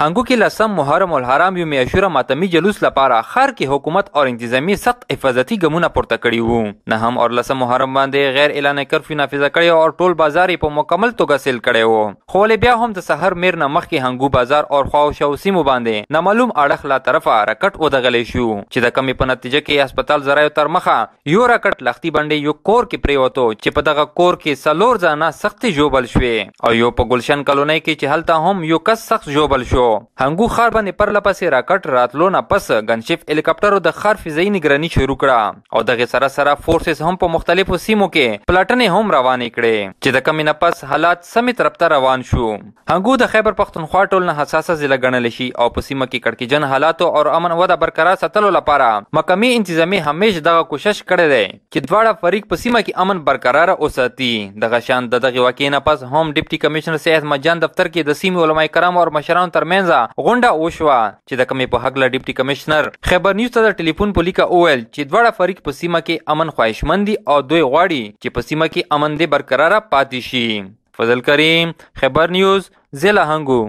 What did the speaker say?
هنگوکی لسم محرم الحرام یوم عاشورا ماتمی جلوس لپاره خار کې حکومت او انتظامی سخت حفاظتي ګامونه پورته کړي وو نه هم اور لسم محرم باندې غیر اعلان کرفیو نافذ کړي او ټول بازار په مکمل توګه سیل کړي وو خو بیا هم د سحر میر نه مخکې هنګو بازار او خواو شو سیمو باندې نامعلوم اړخ لا طرفه رکټ ودغلی شو چې د کمی په نتیجه کې هسپتال زرایو تر مخه یو رکټ لختی باندې یو کور کې پریوتو چې په دغه کور کې سلور ځانه سختي جوبل شوې او یو په ګلشن کلونۍ کې چې هلته هم یو کس سخت جوبل شو شو هنګو خار باندې پر لپسې راکټ راتلو نه پس ګنشپ هلیکاپټرو د خار فضایي نگراني شروع کړه او دغه سره سره فورسز هم په مختلفو سیمو کې پلاټنې هم روانې کړې چې د کمی نه پس حالات سمې طرف ته روان شو هنګو د خیبر پښتونخوا ټول نه حساسه ضلع ګڼل شي او په سیمه کې کړکېجن حالات او امن وده برقرار ساتلو لپاره مقامی انتظامی همیش دغه کوشش کړی دی چې دواړه فریق په سیمه کې امن برقرار وساتي دغه شان دغه واقعې نه پس هم ډیپټي کمشنر سیاحت مجان دفتر کې د سیمې علماي کرام او مشرانو ترمنځ ترمنځ غونډه وشوه چې د کمی په حق له ډیپټي کمشنر خیبر نیوز ته د ټلیفون په لیکه وویل چې دواړه فریق په سیمه کې امن خواهشمند دي او دوی غواړي چې په سیمه کې امن دې برقراره پاتې شي فضل کریم خیبر نیوز ضلع هنګو